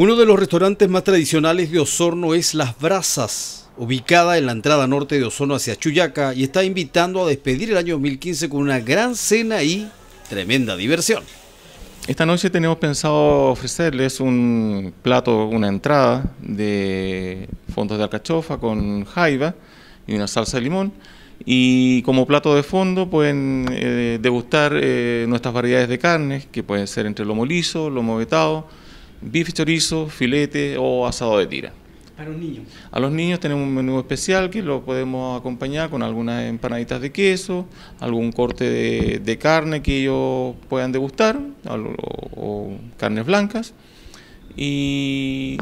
Uno de los restaurantes más tradicionales de Osorno es Las Brazas... ubicada en la entrada norte de Osorno hacia Chuyaca y está invitando a despedir el año 2015 con una gran cena y tremenda diversión. Esta noche tenemos pensado ofrecerles un plato, una entrada de fondos de alcachofa con jaiba y una salsa de limón. Y como plato de fondo pueden eh, degustar eh, nuestras variedades de carnes, que pueden ser entre lo liso, lo vetado, bife chorizo, filete o asado de tira. ¿A los niños? A los niños tenemos un menú especial que lo podemos acompañar con algunas empanaditas de queso, algún corte de, carne que ellos puedan degustar, o, carnes blancas, y,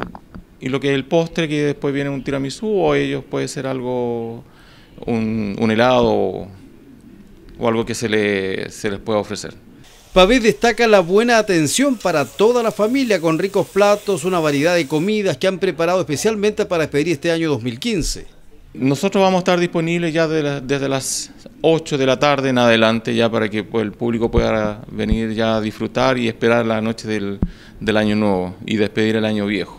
lo que es el postre, que después viene un tiramisú, o ellos puede ser algo, un, helado o algo que se, le, se les pueda ofrecer. Pavé destaca la buena atención para toda la familia con ricos platos, una variedad de comidas que han preparado especialmente para despedir este año 2015. Nosotros vamos a estar disponibles ya desde las 8 de la tarde en adelante ya para que pues, el público pueda venir ya a disfrutar y esperar la noche del año nuevo y despedir el año viejo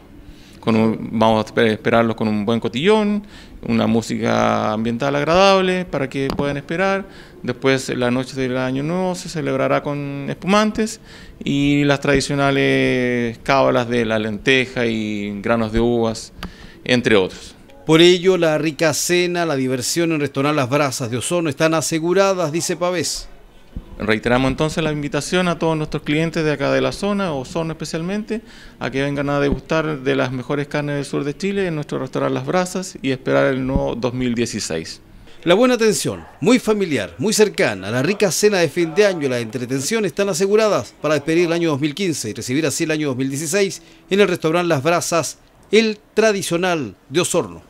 vamos a esperarlos con un buen cotillón, una música ambiental agradable para que puedan esperar. Después la noche del año nuevo se celebrará con espumantes y las tradicionales cábalas de la lenteja y granos de uvas, entre otros. Por ello, la rica cena, la diversión en restaurar Las Brasas de Ozono están aseguradas, dice Pavés. Reiteramos entonces la invitación a todos nuestros clientes de acá de la zona, o especialmente, a que vengan a degustar de las mejores carnes del sur de Chile en nuestro restaurante Las Brasas y esperar el nuevo 2016. La buena atención, muy familiar, muy cercana, la rica cena de fin de año y la entretención están aseguradas para despedir el año 2015 y recibir así el año 2016 en el restaurante Las Brasas, el tradicional de Osorno.